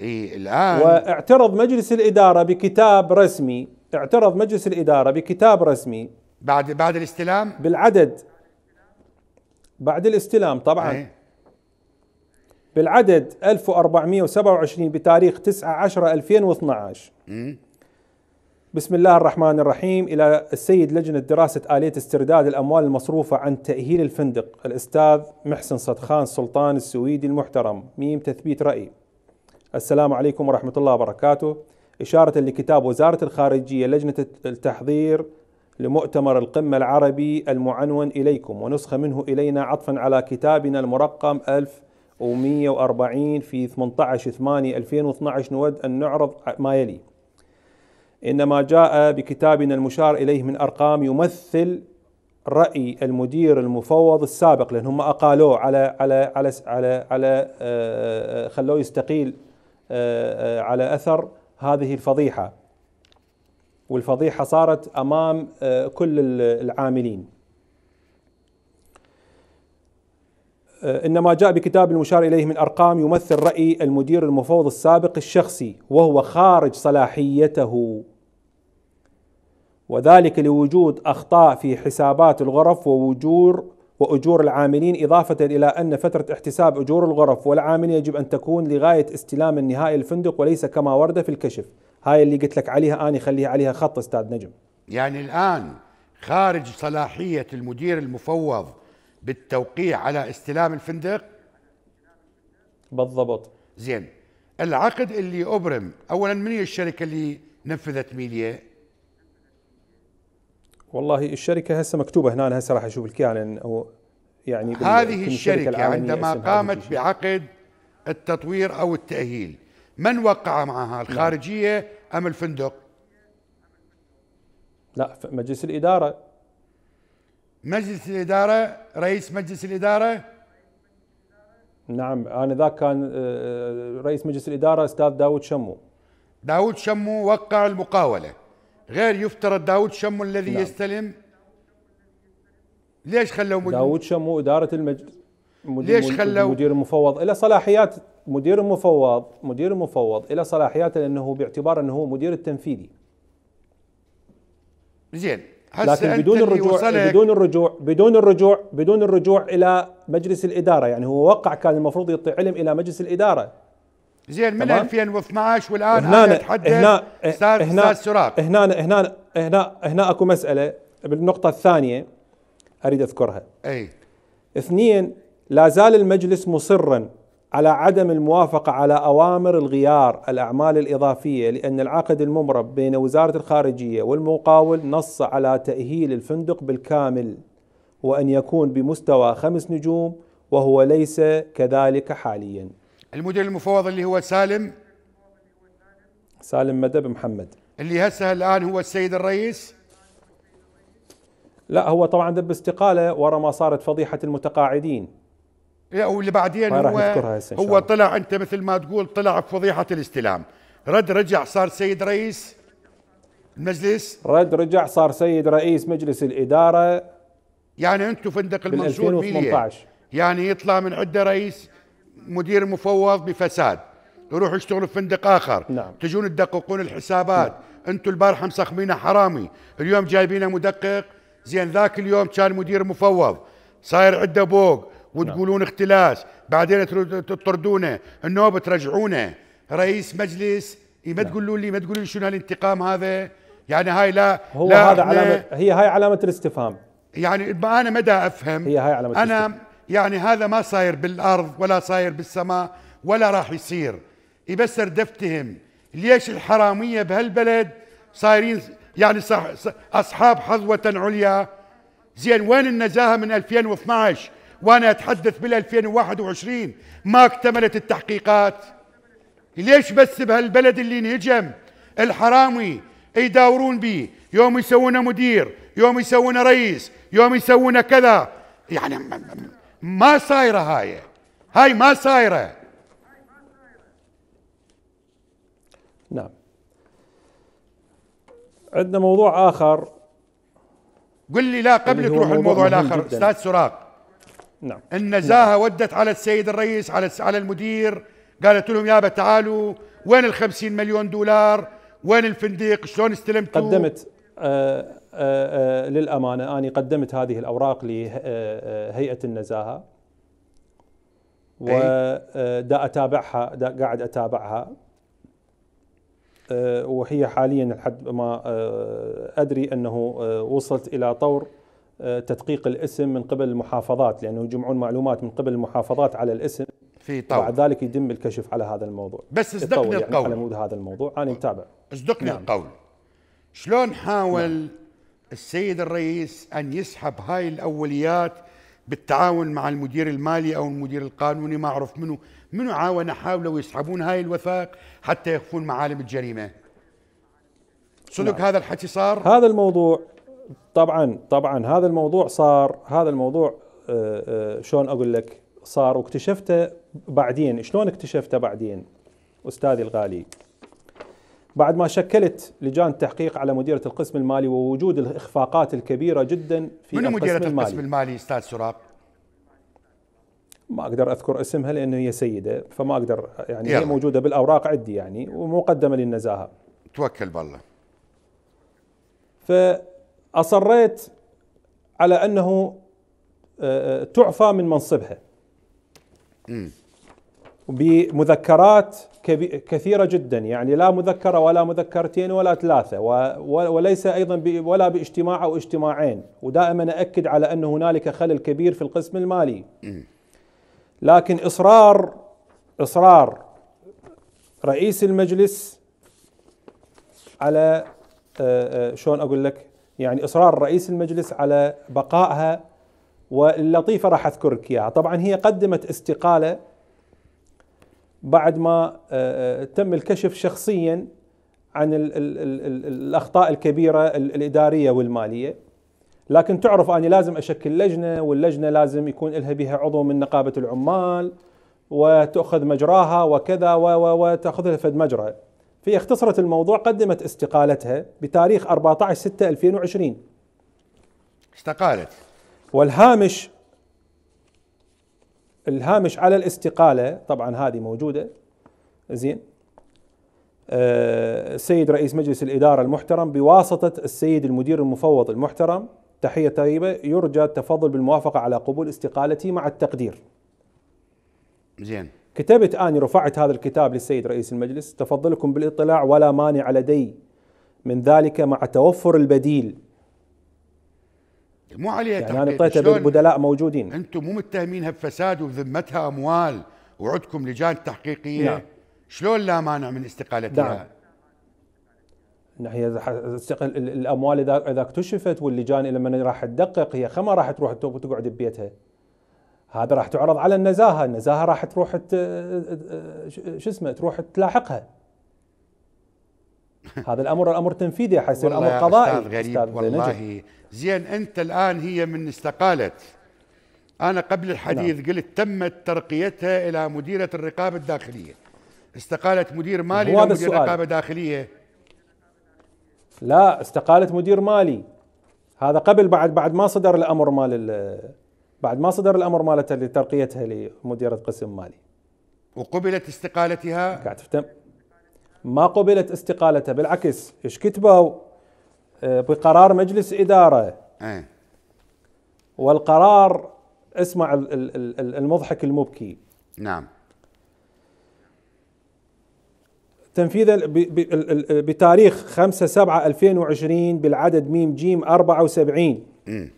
Speaker 1: اي
Speaker 2: الان واعترض مجلس الاداره بكتاب رسمي اعترض مجلس الاداره بكتاب رسمي بعد بعد الاستلام بالعدد بعد الاستلام طبعا أي. بالعدد 1427 بتاريخ 9 10 2012 م. بسم الله الرحمن الرحيم إلى السيد لجنة دراسة آلية استرداد الأموال المصروفة عن تأهيل الفندق الأستاذ محسن صدخان سلطان السويدي المحترم ميم تثبيت رأي السلام عليكم ورحمة الله وبركاته إشارة لكتاب وزارة الخارجية لجنة التحضير لمؤتمر القمة العربي المعنون إليكم ونسخة منه إلينا عطفا على كتابنا المرقم 1140 في 18 8 2012 نود أن نعرض ما يلي إنما جاء بكتابنا المشار إليه من أرقام يمثل رأي المدير المفوض السابق لأن هم أقالوه على على على على, على آه، خلوه يستقيل آه، آه، على أثر هذه الفضيحة والفضيحة صارت أمام كل العاملين آه، إن ما جاء بكتاب المشار إليه من أرقام يمثل رأي المدير المفوض السابق الشخصي وهو خارج صلاحيته وذلك لوجود أخطاء في حسابات الغرف ووجور وأجور العاملين إضافة إلى أن فترة احتساب أجور الغرف والعاملين يجب أن تكون لغاية استلام النهائي الفندق وليس كما ورد في الكشف هاي اللي قلت لك عليها أنا خليها عليها خط أستاذ نجم
Speaker 1: يعني الآن خارج صلاحية المدير المفوض بالتوقيع على استلام الفندق بالضبط زين العقد اللي ابرم اولا من هي الشركه اللي نفذت ميليا
Speaker 2: والله الشركه هسه مكتوبه هنا أنا هسه راح اشوف لك يعني أو يعني هذه الشركه عندما قامت
Speaker 1: بعقد التطوير او التاهيل من وقع معها نعم. الخارجيه ام الفندق لا مجلس الاداره مجلس الإدارة رئيس مجلس الإدارة
Speaker 2: نعم أنا ذاك كان آه، آه، رئيس مجلس الإدارة أستاذ داود شمو
Speaker 1: داود شمو وقع المقاولة غير يفترض داود شمو الذي نعم. يستلم ليش خلوا مدير داود شمو إدارة المجلس
Speaker 2: مدير ليش خلوا مدير المفوض إلى صلاحيات مدير المفوض مدير المفوض إلى صلاحياته لأنه باعتبار أنه مدير التنفيذي زين لكن بدون الرجوع بدون الرجوع بدون الرجوع بدون الرجوع الى مجلس الاداره يعني هو وقع كان المفروض يعطي علم الى مجلس الاداره
Speaker 1: زين من 2012 والان هنا يتحدث هنا
Speaker 2: استاذ هنا سراق هنا هنا هنا هنا اكو مساله بالنقطه الثانيه اريد اذكرها اي اثنين لا زال المجلس مصرا على عدم الموافقة على أوامر الغيار الأعمال الإضافية لأن العقد الممرب بين وزارة الخارجية والمقاول نص على تأهيل الفندق بالكامل وأن يكون بمستوى خمس نجوم وهو ليس كذلك حاليا المدير المفوض اللي هو سالم سالم مدب محمد اللي هسه الآن هو السيد الرئيس لا هو طبعا دب استقالة ورا ما صارت فضيحة المتقاعدين
Speaker 1: او اللي بعدين هو هو طلع انت مثل ما تقول طلع بفضيحه الاستلام رد رجع صار سيد رئيس المجلس رد رجع صار سيد رئيس مجلس الاداره يعني انتم فندق المنصور 2018 يعني يطلع من عنده رئيس مدير مفوض بفساد يروح يشتغل في فندق اخر نعم. تجون تدققون الحسابات نعم. انتم البارحه مسخمينه حرامي اليوم جايبينه مدقق زين ذاك اليوم كان مدير مفوض صاير عنده بوق نعم. وتقولون اختلاس بعدين تطردونه النوبه ترجعونه رئيس مجلس إيه، ما نعم. تقولوا لي ما تقولوا لي شنو هالانتقام هذا يعني هاي لا هو لا هذا علامه هي هاي علامه الاستفهام يعني انا مدى افهم هي هاي علامه انا الاستفهام. يعني هذا ما صاير بالارض ولا صاير بالسماء ولا راح يصير بس ردفتهم ليش الحراميه بهالبلد صايرين يعني صح اصحاب حظوه عليا زين وين النزاهه من 2012 وأنا أتحدث بال 2021 ما اكتملت التحقيقات ليش بس بهالبلد اللي انهجم الحرامي يداورون به يوم يسوونه مدير يوم يسوونه رئيس يوم يسوونه كذا يعني ما صايرة هاي هاي ما صايرة نعم عندنا موضوع آخر قل لي لا قبل تروح الموضوع الآخر أستاذ سراق نعم النزاهه نعم. ودت على السيد الرئيس على على المدير قالت لهم يابا تعالوا وين ال 50 مليون دولار وين الفندق شلون استلمتوا قدمت آآ آه، آآ آه،
Speaker 2: آه، للامانه انا قدمت هذه الاوراق لهيئه النزاهه ودا إيه. اتابعها دا قاعد اتابعها وهي حاليا لحد ما ادري انه وصلت الى طور آه، تدقيق الاسم من قبل المحافظات لانه يجمعون معلومات من قبل المحافظات على الاسم في طور بعد ذلك يتم الكشف على هذا الموضوع بس اصدقني يعني القول على مود هذا
Speaker 1: الموضوع انا متابع اصدقني نعم. القول شلون حاول نعم. السيد الرئيس ان يسحب هاي الاوليات بالتعاون مع المدير المالي او المدير القانوني ما اعرف منو منو عاون حاولوا يسحبون هاي الوثائق حتى يخفون معالم الجريمه صدق نعم. هذا الحكي صار هذا الموضوع
Speaker 2: طبعا طبعا هذا الموضوع صار هذا الموضوع آه، آه، شلون اقول لك صار واكتشفته بعدين شلون اكتشفته بعدين استاذي الغالي بعد ما شكلت لجان التحقيق على مديرة القسم المالي ووجود الإخفاقات الكبيرة جدا في من القسم مديرة المالي. القسم المالي أستاذ سراب؟ ما أقدر أذكر اسمها لأنه هي سيدة فما أقدر يعني يلا. هي موجودة بالأوراق عندي يعني ومقدمة للنزاهة توكل بالله ف اصريت على انه آه، آه، تعفى من منصبها بمذكرات كثيره جدا يعني لا مذكره ولا مذكرتين ولا ثلاثه وليس ايضا ولا باجتماع او اجتماعين ودائما أؤكد على ان هنالك خلل كبير في القسم المالي لكن اصرار اصرار رئيس المجلس على آه، شلون اقول لك يعني اصرار رئيس المجلس على بقائها واللطيفه راح اذكرك اياها، طبعا هي قدمت استقاله بعد ما آه، آه، تم الكشف شخصيا عن الـ الـ الـ الاخطاء الكبيره الاداريه والماليه لكن تعرف اني لازم اشكل لجنه واللجنه لازم يكون لها بها عضو من نقابه العمال وتاخذ مجراها وكذا وتاخذها فد مجرى هي اختصرت الموضوع قدمت استقالتها بتاريخ 14 6 2020 استقالت والهامش الهامش على الاستقالة طبعا هذه موجودة زين آه، السيد رئيس مجلس الإدارة المحترم بواسطة السيد المدير المفوض المحترم تحية طيبة يرجى التفضل بالموافقة على قبول استقالتي مع التقدير زين كتبت اني رفعت هذا الكتاب للسيد رئيس المجلس تفضلكم بالاطلاع ولا مانع لدي من ذلك مع توفر البديل
Speaker 1: مو عليها يعني انا اعطيته بدلاء موجودين انتم مو متهمينها بفساد وذمتها اموال وعدكم لجان تحقيقيه نعم. شلون لا مانع من استقالتها؟ نعم. هي الاموال اذا اذا اكتشفت واللجان
Speaker 2: لما راح تدقق هي خما راح تروح تقعد ببيتها هذا راح تعرض على النزاهه، النزاهه راح تروح شو اسمه تروح تلاحقها. هذا الامر
Speaker 1: الامر تنفيذي حيصير امر قضائي استاذ غريب أستاذ والله نجح. زين انت الان هي من استقالت انا قبل الحديث نعم. قلت تمت ترقيتها الى مديره الرقابه الداخليه استقالت مدير مالي ومدير مدير رقابه داخليه
Speaker 2: لا استقالت مدير مالي هذا قبل بعد بعد ما صدر الامر مال بعد ما صدر الامر مالته لترقيتها لمديره قسم مالي وقبلت استقالتها قاعد تفتم ما قبلت استقالتها بالعكس ايش كتبوا آه، بقرار مجلس اداره آه. والقرار اسمع المضحك المبكي نعم تنفيذا بتاريخ 5 7 2020 بالعدد ميم جيم 74 م.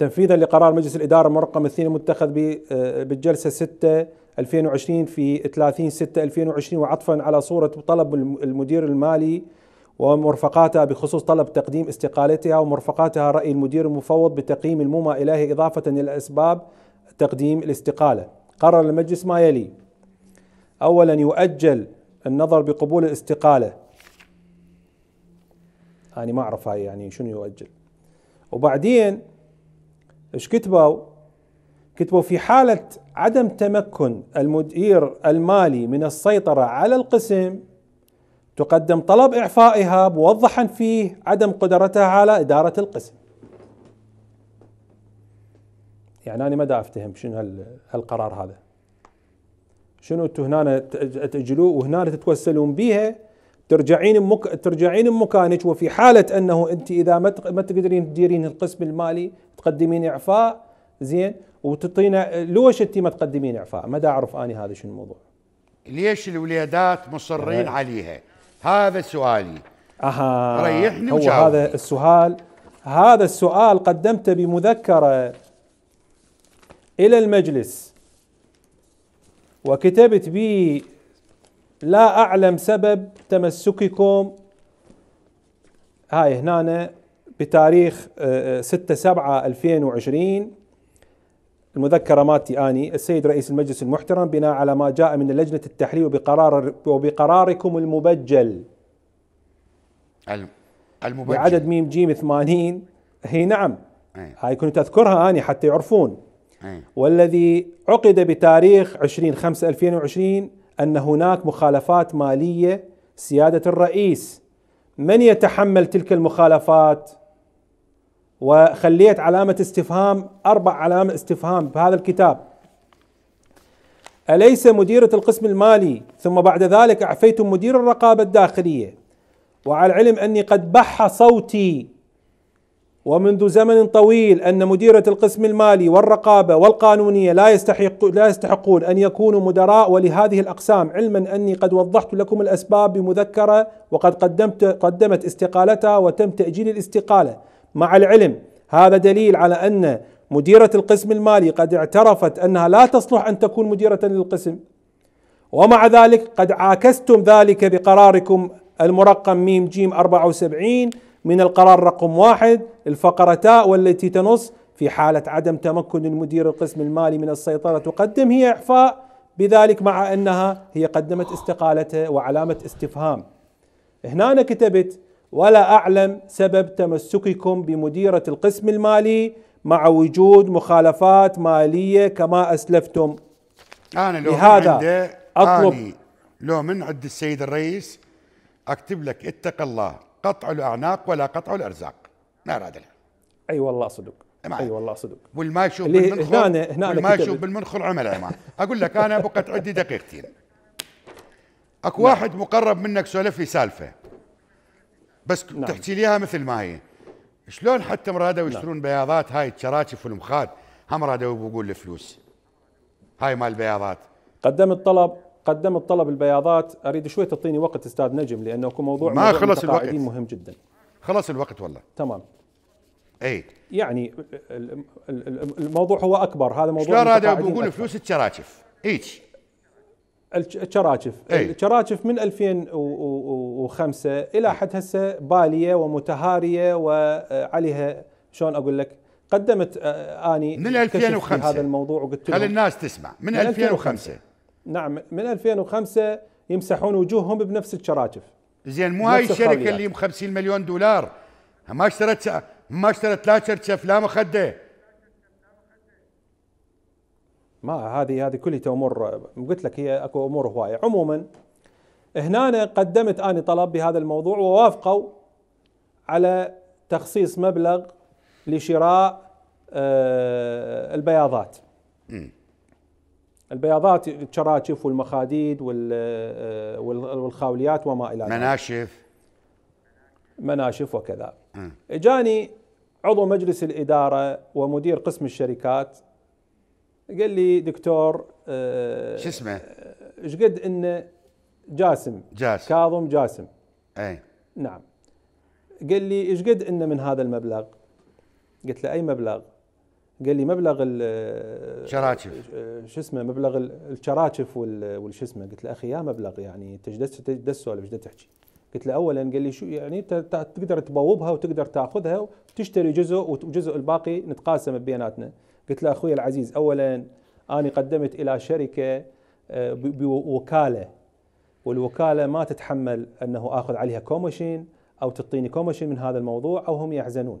Speaker 2: تنفيذا لقرار مجلس الإدارة المرقم 2 المتخذ آه، بالجلسة 6 2020 في 30 6 2020 وعطفا على صورة طلب المدير المالي ومرفقاتها بخصوص طلب تقديم استقالتها ومرفقاتها رأي المدير المفوض بتقييم الموما إليه إضافة إلى أسباب تقديم الاستقالة قرر المجلس ما يلي أولا يؤجل النظر بقبول الاستقالة أنا ما أعرف هاي يعني شنو يؤجل وبعدين ايش كتبوا؟ كتبوا في حالة عدم تمكن المدير المالي من السيطرة على القسم تقدم طلب إعفائها موضحا فيه عدم قدرتها على إدارة القسم يعني أنا ما أفتهم شنو هالقرار هذا شنو انتم هنا تاجلوه وهنا تتوسلون بيها ترجعين مك... ترجعين مكانك وفي حاله انه انت اذا ما ما تقدرين تديرين القسم المالي تقدمين اعفاء زين وتعطينا ليش انت ما تقدمين اعفاء؟ ما دا اعرف اني هذا شنو الموضوع.
Speaker 1: ليش الوليدات مصرين أه. عليها؟ هذا سؤالي. اها ريحني هو هذا
Speaker 2: السؤال هذا السؤال قدمته بمذكره الى المجلس وكتبت به لا أعلم سبب تمسككم هاي هنا بتاريخ 6 7 2020 المذكرة مالتي آني السيد رئيس المجلس المحترم بناء على ما جاء من لجنة التحرير وبقرار وبقراركم المبجل
Speaker 1: المبجل بعدد
Speaker 2: ميم جيم 80 هي نعم أي. هاي كنت أذكرها آني حتى يعرفون أي. والذي عقد بتاريخ 20 5 2020 أن هناك مخالفات مالية سيادة الرئيس من يتحمل تلك المخالفات وخليت علامة استفهام أربع علامة استفهام بهذا الكتاب أليس مديرة القسم المالي ثم بعد ذلك أعفيتم مدير الرقابة الداخلية وعلى العلم أني قد بح صوتي ومنذ زمن طويل أن مديرة القسم المالي والرقابة والقانونية لا يستحق لا يستحقون أن يكونوا مدراء ولهذه الأقسام علما أني قد وضحت لكم الأسباب بمذكرة وقد قدمت قدمت استقالتها وتم تأجيل الاستقالة مع العلم هذا دليل على أن مديرة القسم المالي قد اعترفت أنها لا تصلح أن تكون مديرة للقسم ومع ذلك قد عاكستم ذلك بقراركم المرقم ميم جيم 74 من القرار رقم واحد الفقرتاء والتي تنص في حالة عدم تمكن المدير القسم المالي من السيطرة تقدم هي إعفاء بذلك مع أنها هي قدمت استقالته وعلامة استفهام هنا أنا كتبت ولا أعلم سبب تمسككم بمديرة القسم المالي مع وجود مخالفات مالية كما أسلفتم
Speaker 1: أنا لو لهذا عند أطلب لو من عند السيد الرئيس أكتب لك اتق الله قطع الاعناق ولا قطع الارزاق ما اراد لها اي أيوة والله صدق إيه اي أيوة والله صدق والما يشوف بالمنخل هنا هنا والما يشوف بالمنخل عمل عمان اقول لك انا بقت عندي دقيقتين اكو واحد مقرب منك سولف لي سالفه بس نعم. تحكي ليها مثل ما هي شلون حتى مرادوا نعم. يشترون نعم. بياضات هاي الشراكف والمخاد هم مرادوا يقول الفلوس هاي مال البياضات قدمت طلب قدمت طلب البياضات اريد شوي تعطيني وقت استاذ نجم لانه موضوع ما موضوع خلص الوقت مهم جدا خلص الوقت والله تمام اي
Speaker 2: يعني الموضوع هو اكبر هذا موضوع شلون هذا بقول فلوس الشراكف هيك الشراكف أي. الشراكف من 2005 الى إيه. حد هسه باليه ومتهاريه وعليها شلون اقول لك قدمت آه، اني من 2005 هذا الموضوع
Speaker 1: وقلت خلي الناس تسمع
Speaker 2: من, من 2005, 2005. نعم من 2005 يمسحون وجوههم بنفس الشراكف
Speaker 1: زين مو هاي الشركه اللي ب 50 مليون دولار ما اشترت ما اشترت لا شرشف لا مخده
Speaker 2: ما هذه هذه كلها امور قلت لك هي اكو امور هوايه عموما هنا قدمت اني طلب بهذا الموضوع ووافقوا على تخصيص مبلغ لشراء آه، البياضات م. البياضات الشراشف والمخاديد آه، والخاوليات وما الى ذلك
Speaker 1: مناشف
Speaker 2: مناشف وكذا اجاني عضو مجلس الاداره ومدير قسم الشركات قال لي دكتور آه، شو اسمه؟ ايش قد انه جاسم جاسم كاظم جاسم اي نعم قال لي ايش قد انه من هذا المبلغ؟ قلت له اي مبلغ؟ قال لي مبلغ شراكف شو اسمه مبلغ الشراكف والش اسمه قلت له اخي يا مبلغ يعني انت ايش تسولف ايش تحكي؟ قلت له اولا قال لي شو يعني انت تقدر تبوبها وتقدر تاخذها وتشتري جزء والجزء الباقي نتقاسم بيناتنا قلت له اخوي العزيز اولا انا قدمت الى شركه آه، بوكاله والوكاله ما تتحمل انه اخذ عليها كوميشن او تعطيني كوميشن من هذا الموضوع او هم يحزنون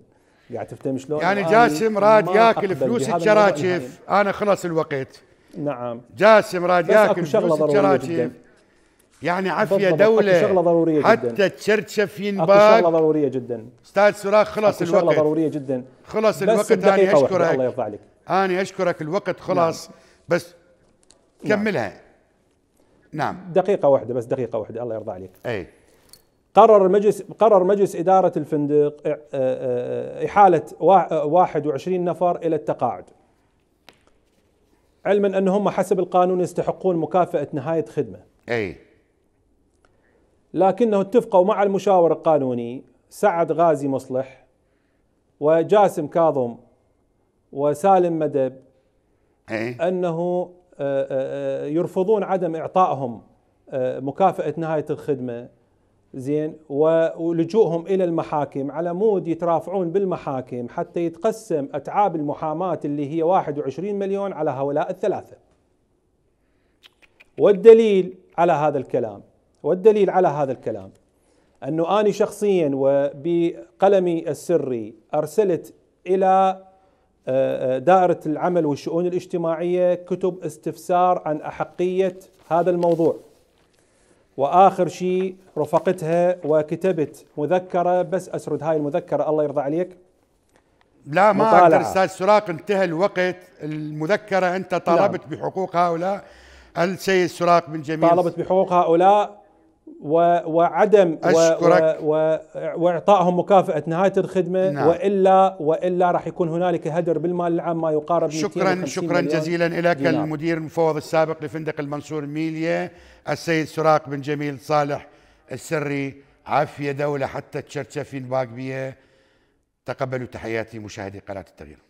Speaker 2: قاعد تفتهم
Speaker 1: شلون يعني جاسم راد ياكل فلوس الشراكيف انا خلص الوقت نعم جاسم راد ياكل فلوس الشراكيف يعني عافيه دوله شغله ضروريه حتى جدا حتى تشرشف شغله
Speaker 2: ضروريه جدا
Speaker 1: استاذ سراخ خلص الوقت شغله ضروريه جدا
Speaker 2: خلص الوقت انا اشكرك الله يرضى عليك
Speaker 1: انا اشكرك الوقت نعم. خلاص نعم. بس كملها نعم. نعم دقيقه واحده بس دقيقه واحده الله يرضى عليك اي
Speaker 2: قرر مجلس قرر مجلس اداره الفندق آه، آه، احاله 21 نفر الى التقاعد. علما انهم حسب القانون يستحقون مكافاه نهايه خدمه. اي لكنه اتفقوا مع المشاور القانوني سعد غازي مصلح وجاسم كاظم وسالم مدب أي. انه آه، يرفضون عدم اعطائهم مكافاه نهايه الخدمه زين ولجوءهم الى المحاكم على مود يترافعون بالمحاكم حتى يتقسم اتعاب المحاماه اللي هي 21 مليون على هؤلاء الثلاثه. والدليل على هذا الكلام والدليل على هذا الكلام انه اني شخصيا وبقلمي السري ارسلت الى آه، آه، دائره العمل والشؤون الاجتماعيه كتب استفسار عن احقيه هذا الموضوع. واخر شيء رفقتها وكتبت مذكره بس اسرد هاي المذكره الله يرضى عليك
Speaker 1: لا ما مطالعة. اقدر استاذ سراق انتهى الوقت المذكره انت طالبت لا. نعم. بحقوق هؤلاء السيد سراق بن جميل طالبت بحقوق هؤلاء وعدم
Speaker 2: أشكرك. و و واعطائهم مكافاه نهايه الخدمه نعم. والا والا راح يكون هنالك هدر بالمال العام ما يقارب شكرا شكرا جزيلا لك المدير
Speaker 1: المفوض السابق لفندق المنصور ميليا السيد سراق بن جميل صالح السري عافيه دوله حتى تشرشف في الباقبيه تقبلوا تحياتي مشاهدي قناه التغيير